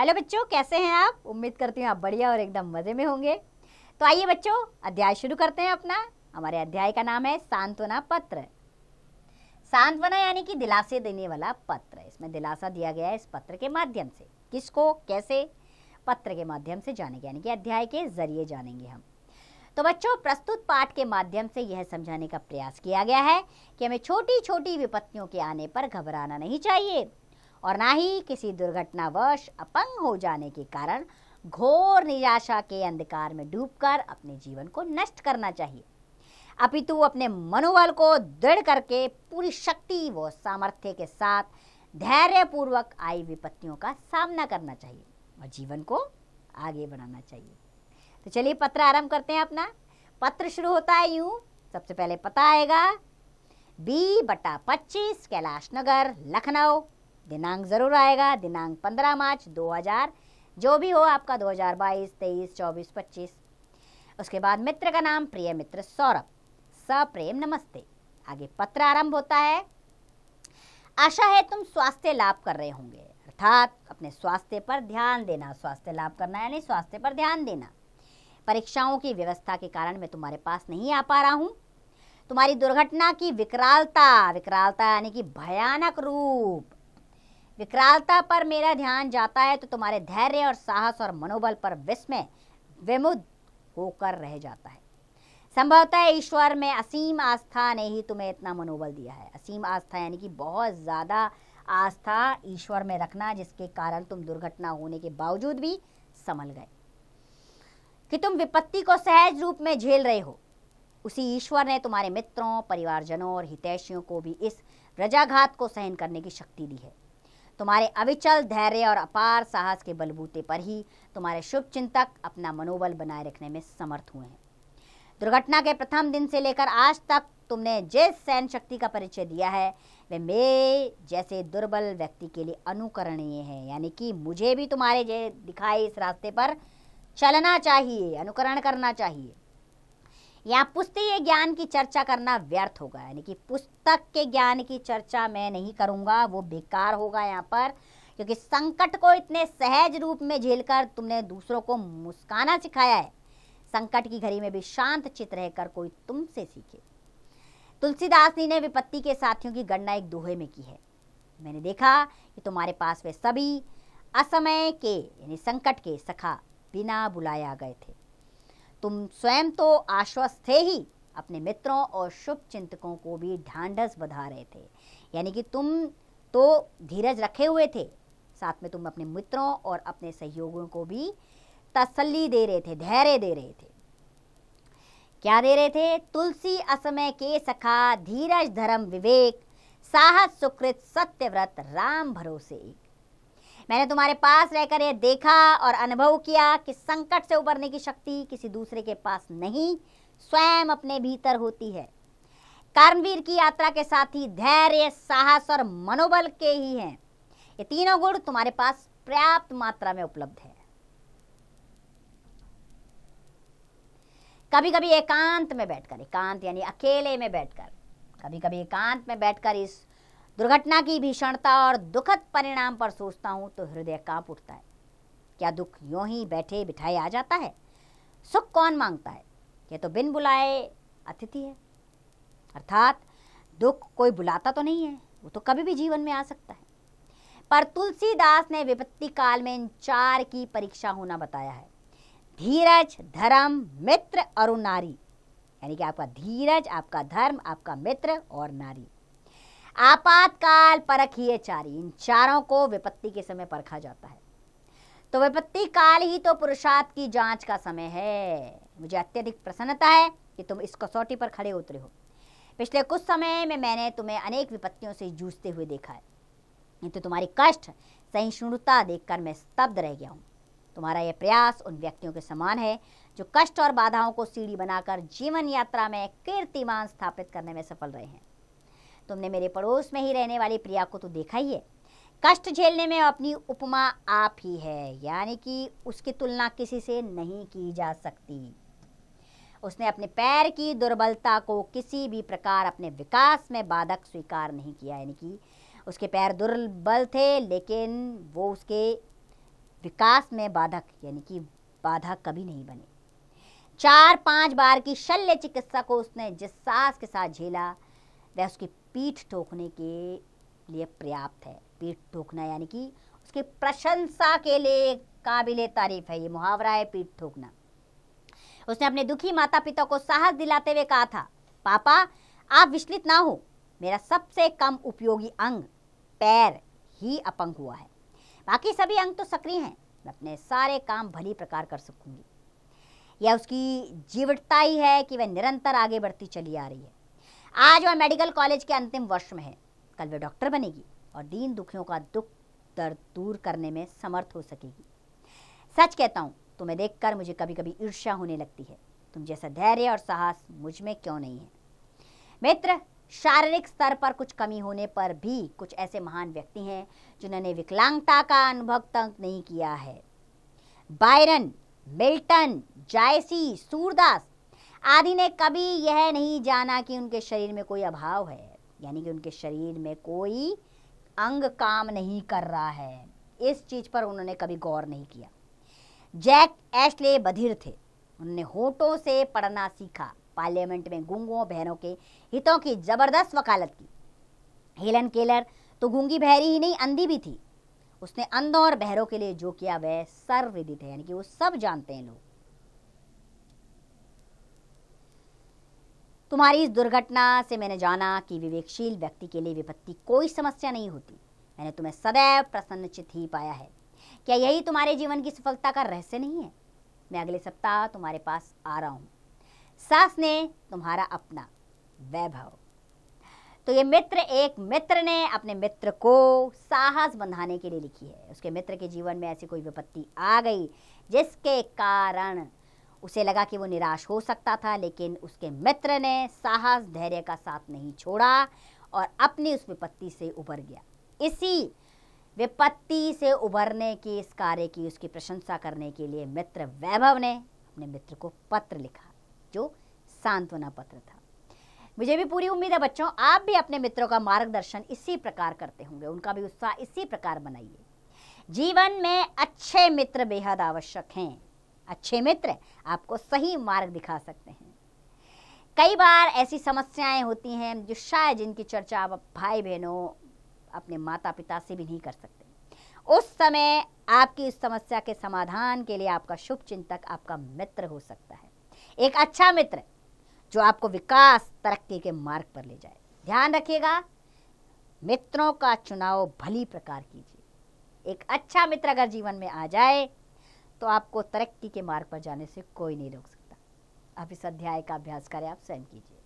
hello बच्चों कैसे हैं आप उम्मीद करती हूँ आप बढ़िया और एकदम मज़े में होंगे तो आइए बच्चों अध्याय शुरू करते हैं अपना हमारे अध्याय का नाम है सांत्वना पत्र सांत्वना यानी कि दिलासे देने वाला पत्र इसमें दिलासा दिया गया है इस पत्र के माध्यम से किसको कैसे पत्र के माध्यम से जानेंगे यानी कि अध्याय के जरिए जानेंगे हम तो बच्चों प्रस्तुत पाठ के माध्यम से यह समझाने का प्रयास किया गया है कि हमें छोटी छोटी विपत्तियों के आने पर घबराना नहीं चाहिए और ना ही किसी दुर्घटनावश अपंग हो जाने के कारण घोर निराशा के अंधकार में डूबकर अपने जीवन को नष्ट करना चाहिए अपितु अपने मनोबल को दृढ़ करके पूरी शक्ति व सामर्थ्य के साथ धैर्यपूर्वक आई विपत्तियों का सामना करना चाहिए और जीवन को आगे बढ़ाना चाहिए तो चलिए पत्र आरंभ करते हैं अपना पत्र शुरू होता है यूं सबसे पहले पता आएगा बी बटा पच्चीस कैलाश नगर लखनऊ दिनांक ज़रूर आएगा दिनांक 15 मार्च 2000 जो भी हो आपका 2022, 23, 24, 25 उसके बाद मित्र का नाम प्रिय मित्र सौरभ सप्रेम नमस्ते आगे पत्र आरंभ होता है आशा है तुम स्वास्थ्य लाभ कर रहे होंगे अर्थात अपने स्वास्थ्य पर ध्यान देना स्वास्थ्य लाभ करना यानी स्वास्थ्य पर ध्यान देना परीक्षाओं की व्यवस्था के कारण मैं तुम्हारे पास नहीं आ पा रहा हूँ तुम्हारी दुर्घटना की विकरालता विकरालता यानी कि भयानक रूप विकरालता पर मेरा ध्यान जाता है तो तुम्हारे धैर्य और साहस और मनोबल पर विस्मय विमुद होकर रह जाता है संभवतः ईश्वर में असीम आस्था ने ही तुम्हें इतना मनोबल दिया है असीम आस्था यानी कि बहुत ज़्यादा आस्था ईश्वर में रखना जिसके कारण तुम दुर्घटना होने के बावजूद भी संभल गए कि तुम विपत्ति को सहज रूप में झेल रहे हो उसी ईश्वर ने तुम्हारे मित्रों परिवारजनों और हितैषियों को भी इस रजाघात को सहन करने की शक्ति दी है तुम्हारे अविचल धैर्य और अपार साहस के बलबूते पर ही तुम्हारे शुभ चिंतक अपना मनोबल बनाए रखने में समर्थ हुए हैं दुर्घटना के प्रथम दिन से लेकर आज तक तुमने जिस सैन्य शक्ति का परिचय दिया है वे मेरे जैसे दुर्बल व्यक्ति के लिए अनुकरणीय है यानी कि मुझे भी तुम्हारे दिखाए इस रास्ते पर चलना चाहिए अनुकरण करना चाहिए यहाँ पुस्तकीय ज्ञान की चर्चा करना व्यर्थ होगा यानी कि पुस्तक के ज्ञान की चर्चा मैं नहीं करूँगा वो बेकार होगा यहाँ पर क्योंकि संकट को इतने सहज रूप में झेलकर तुमने दूसरों को मुस्काना सिखाया है संकट की घड़ी में भी शांत चित रहकर कोई तुमसे सीखे तुलसीदास जी ने विपत्ति के साथियों की गणना एक दोहे में की है मैंने देखा कि तुम्हारे पास वे सभी असमय के यानी संकट के सखा बिना बुलाया गए थे तुम स्वयं तो आश्वस्त थे ही अपने मित्रों और शुभ चिंतकों को भी ढांढस बधा रहे थे यानी कि तुम तो धीरज रखे हुए थे साथ में तुम अपने मित्रों और अपने सहयोगियों को भी तसल्ली दे रहे थे धैर्य दे रहे थे क्या दे रहे थे तुलसी असमय के सखा धीरज धर्म विवेक साहस सुकृत सत्यव्रत राम भरोसे एक मैंने तुम्हारे पास रहकर यह देखा और अनुभव किया कि संकट से उबरने की शक्ति किसी दूसरे के पास नहीं स्वयं अपने भीतर होती है कर्मवीर की यात्रा के साथ ही धैर्य साहस और मनोबल के ही हैं ये तीनों गुण तुम्हारे पास पर्याप्त मात्रा में उपलब्ध है कभी कभी एकांत में बैठकर एकांत यानी अकेले में बैठकर कभी कभी एकांत में बैठकर इस दुर्घटना की भीषणता और दुखद परिणाम पर सोचता हूँ तो हृदय कांप उठता है क्या दुख यूं ही बैठे बिठाए आ जाता है सुख कौन मांगता है यह तो बिन बुलाए अतिथि है अर्थात दुख कोई बुलाता तो नहीं है वो तो कभी भी जीवन में आ सकता है पर तुलसीदास ने विपत्ति काल में इन चार की परीक्षा होना बताया है धीरज धर्म मित्र और नारी यानी कि आपका धीरज आपका धर्म आपका मित्र और नारी आपातकाल परखिए चार चारी इन चारों को विपत्ति के समय परखा जाता है तो विपत्ति काल ही तो पुरुषार्थ की जांच का समय है मुझे अत्यधिक प्रसन्नता है कि तुम इस कसौटी पर खड़े उतरे हो पिछले कुछ समय में मैंने तुम्हें अनेक विपत्तियों से जूझते हुए देखा है नहीं तो तुम्हारी कष्ट सहिष्णुता देखकर मैं स्तब्ध रह गया हूँ तुम्हारा यह प्रयास उन व्यक्तियों के समान है जो कष्ट और बाधाओं को सीढ़ी बनाकर जीवन यात्रा में कीर्तिमान स्थापित करने में सफल रहे हैं तुमने मेरे पड़ोस में ही रहने वाली प्रिया को तो देखा ही है कष्ट झेलने में अपनी उपमा आप ही है यानी कि उसकी तुलना किसी से नहीं की जा सकती उसने अपने पैर की दुर्बलता को किसी भी प्रकार अपने विकास में बाधक स्वीकार नहीं किया यानी कि उसके पैर दुर्बल थे लेकिन वो उसके विकास में बाधक यानी कि बाधा कभी नहीं बने चार पांच बार की शल्य चिकित्सा को उसने जिस सास के साथ झेला वह उसकी पीठ ठोकने के लिए पर्याप्त है पीठ ठोकना यानी कि उसकी प्रशंसा के लिए काबिल तारीफ है ये मुहावरा है पीठ ठोकना उसने अपने दुखी माता पिता को साहस दिलाते हुए कहा था पापा आप विचलित ना हो मेरा सबसे कम उपयोगी अंग पैर ही अपंग हुआ है बाकी सभी अंग तो सक्रिय हैं मैं अपने सारे काम भली प्रकार कर सकूंगी यह उसकी जीवटता ही है कि वह निरंतर आगे बढ़ती चली आ रही है आज वह मेडिकल कॉलेज के अंतिम वर्ष में है कल वे डॉक्टर बनेगी और दीन दुखियों का दुख दर्द दूर करने में समर्थ हो सकेगी सच कहता हूँ तुम्हें देखकर मुझे कभी कभी ईर्ष्या होने लगती है तुम जैसा धैर्य और साहस मुझ में क्यों नहीं है मित्र शारीरिक स्तर पर कुछ कमी होने पर भी कुछ ऐसे महान व्यक्ति हैं जिन्होंने विकलांगता का अनुभव तंग नहीं किया है बायरन मिल्टन जायसी सूरदास आदि ने कभी यह नहीं जाना कि उनके शरीर में कोई अभाव है यानी कि उनके शरीर में कोई अंग काम नहीं कर रहा है इस चीज़ पर उन्होंने कभी गौर नहीं किया जैक एशले बधिर थे उन्होंने होठों से पढ़ना सीखा पार्लियामेंट में गूंगों बहनों के हितों की जबरदस्त वकालत की हेलन केलर तो गूंगी बहरी ही नहीं अंधी भी थी उसने अंधों और बहरों के लिए जो किया वह सर्वविदित है यानी कि वो सब जानते हैं लोग तुम्हारी इस दुर्घटना से मैंने जाना कि विवेकशील व्यक्ति के लिए विपत्ति कोई समस्या नहीं होती मैंने तुम्हें सदैव प्रसन्नचित ही पाया है क्या यही तुम्हारे जीवन की सफलता का रहस्य नहीं है मैं अगले सप्ताह तुम्हारे पास आ रहा हूँ सास ने तुम्हारा अपना वैभव तो ये मित्र एक मित्र ने अपने मित्र को साहस बंधाने के लिए लिखी है उसके मित्र के जीवन में ऐसी कोई विपत्ति आ गई जिसके कारण उसे लगा कि वो निराश हो सकता था लेकिन उसके मित्र ने साहस धैर्य का साथ नहीं छोड़ा और अपनी उस विपत्ति से उभर गया इसी विपत्ति से उभरने के इस कार्य की उसकी प्रशंसा करने के लिए मित्र वैभव ने अपने मित्र को पत्र लिखा जो सांत्वना पत्र था मुझे भी पूरी उम्मीद है बच्चों आप भी अपने मित्रों का मार्गदर्शन इसी प्रकार करते होंगे उनका भी उत्साह इसी प्रकार बनाइए जीवन में अच्छे मित्र बेहद आवश्यक हैं अच्छे मित्र आपको सही मार्ग दिखा सकते हैं कई बार ऐसी समस्याएं होती हैं जो शायद जिनकी चर्चा आप भाई बहनों अपने माता पिता से भी नहीं कर सकते उस समय आपकी इस समस्या के समाधान के लिए आपका शुभ चिंतक आपका मित्र हो सकता है एक अच्छा मित्र जो आपको विकास तरक्की के मार्ग पर ले जाए ध्यान रखिएगा मित्रों का चुनाव भली प्रकार कीजिए एक अच्छा मित्र अगर जीवन में आ जाए तो आपको तरक्की के मार्ग पर जाने से कोई नहीं रोक सकता आप इस अध्याय का अभ्यास करें आप स्वयं कीजिए